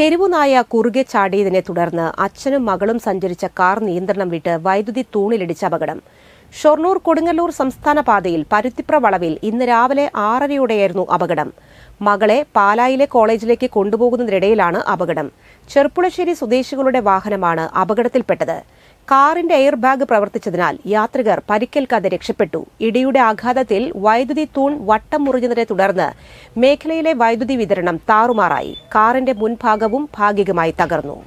തെരുവുനായ കുറുകെ ചാടിയതിനെ തുടർന്ന് അച്ഛനും മകളും സഞ്ചരിച്ച കാർ നിയന്ത്രണം വിട്ട് വൈദ്യുതി തൂണിലിടിച്ച അപകടം ഷൊർണൂർ കൊടുങ്ങല്ലൂർ സംസ്ഥാന പാതയിൽ പരുത്തിപ്ര വളവിൽ ഇന്ന് രാവിലെ ആറരയോടെയായിരുന്നു അപകടം മകളെ പാലായിലെ കോളേജിലേക്ക് കൊണ്ടുപോകുന്നതിനിടയിലാണ് അപകടം ചെർപ്പുളശ്ശേരി സ്വദേശികളുടെ വാഹനമാണ് അപകടത്തിൽപ്പെട്ടത് കാറിന്റെ എയർ ബാഗ് പ്രവർത്തിച്ചതിനാൽ യാത്രികർ പരിക്കേൽക്കാതെ രക്ഷപ്പെട്ടു ഇടിയുടെ ആഘാതത്തിൽ വൈദ്യുതി തൂൺ വട്ടം മുറിഞ്ഞതിനെ തുടർന്ന് മേഖലയിലെ വൈദ്യുതി വിതരണം താറുമാറായി കാറിന്റെ മുൻഭാഗവും ഭാഗികമായി തകർന്നു